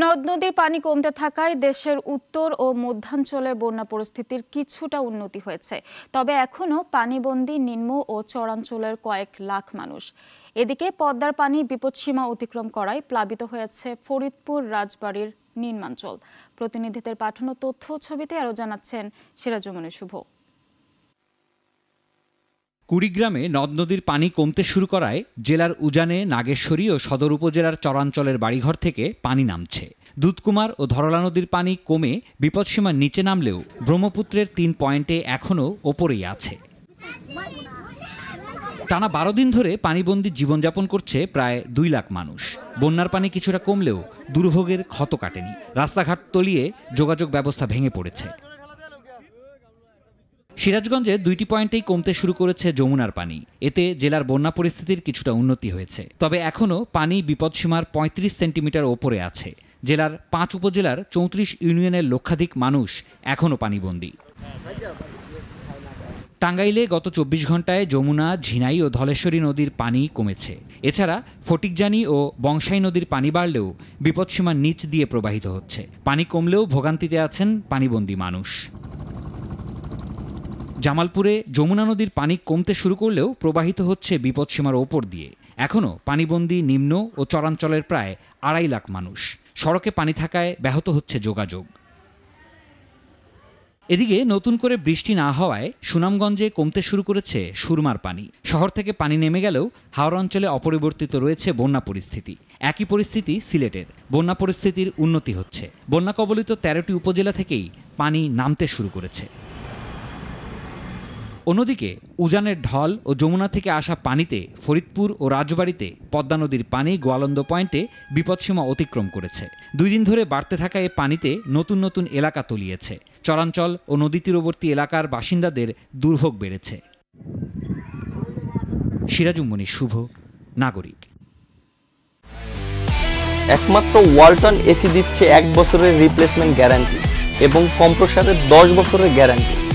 নদ নদীর পানি কমতে থাকায় দেশের উত্তর ও মধ্যাঞ্চলে বন্যা পরিস্থিতির কিছুটা উন্নতি হয়েছে তবে এখনও পানিবন্দী নিম্ন ও চরাঞ্চলের কয়েক লাখ মানুষ এদিকে পদ্মার পানি বিপদসীমা অতিক্রম করায় প্লাবিত হয়েছে ফরিদপুর রাজবাড়ির নির্মাঞ্চল প্রতিনিধিদের পাঠানো তথ্য ছবিতে আরও জানাচ্ছেন সিরাজমণি শুভ কুড়িগ্রামে নদ নদীর পানি কমতে শুরু করায় জেলার উজানে নাগেশ্বরী ও সদর উপজেলার চরাঞ্চলের বাড়িঘর থেকে পানি নামছে দুধকুমার ও ধরলা নদীর পানি কমে বিপদসীমার নিচে নামলেও ব্রহ্মপুত্রের তিন পয়েন্টে এখনও ওপরেই আছে টানা বারো দিন ধরে পানিবন্দী জীবনযাপন করছে প্রায় দুই লাখ মানুষ বন্যার পানি কিছুটা কমলেও দুর্ভোগের ক্ষত কাটেনি রাস্তাঘাট তলিয়ে যোগাযোগ ব্যবস্থা ভেঙে পড়েছে সিরাজগঞ্জে দুইটি পয়েন্টেই কমতে শুরু করেছে যমুনার পানি এতে জেলার বন্যা পরিস্থিতির কিছুটা উন্নতি হয়েছে তবে এখনও পানি বিপদসীমার পঁয়ত্রিশ সেন্টিমিটার ওপরে আছে জেলার পাঁচ উপজেলার চৌত্রিশ ইউনিয়নের লক্ষাধিক মানুষ এখনও পানিবন্দী টাঙ্গাইলে গত চব্বিশ ঘন্টায় যমুনা ঝিনাই ও ধলেশ্বরী নদীর পানি কমেছে এছাড়া ফটিকজানি ও বংশাই নদীর পানি বাড়লেও বিপদসীমার নিচ দিয়ে প্রবাহিত হচ্ছে পানি কমলেও ভোগান্তিতে আছেন পানিবন্দী মানুষ জামালপুরে যমুনা নদীর পানি কমতে শুরু করলেও প্রবাহিত হচ্ছে বিপদসীমার ওপর দিয়ে এখনও পানিবন্দী নিম্ন ও চরাঞ্চলের প্রায় আড়াই লাখ মানুষ সড়কে পানি থাকায় ব্যাহত হচ্ছে যোগাযোগ এদিকে নতুন করে বৃষ্টি না হওয়ায় সুনামগঞ্জে কমতে শুরু করেছে সুরমার পানি শহর থেকে পানি নেমে গেলেও হাওড়া অঞ্চলে অপরিবর্তিত রয়েছে বন্যা পরিস্থিতি একই পরিস্থিতি সিলেটের বন্যা পরিস্থিতির উন্নতি হচ্ছে বন্যা কবলিত তেরোটি উপজেলা থেকেই পানি নামতে শুরু করেছে অন্যদিকে উজানের ঢল ও যমুনা থেকে আসা পানিতে ফরিদপুর ও রাজবাড়িতে পদ্মা নদীর পানি গোয়ালন্দ পয়েন্টে বিপদসীমা অতিক্রম করেছে দুই দিন ধরে বাড়তে থাকা এ পানিতে নতুন নতুন এলাকা তলিয়েছে চরাঞ্চল ও নদী তীরবর্তী এলাকার বাসিন্দাদের দুর্ভোগ বেড়েছে সিরাজুমনি শুভ নাগরিক একমাত্র ওয়ালটন এসি দিচ্ছে এক বছরের রিপ্লেসমেন্ট গ্যারান্টি এবং কম্প্রসারের দশ বছরের গ্যারান্টি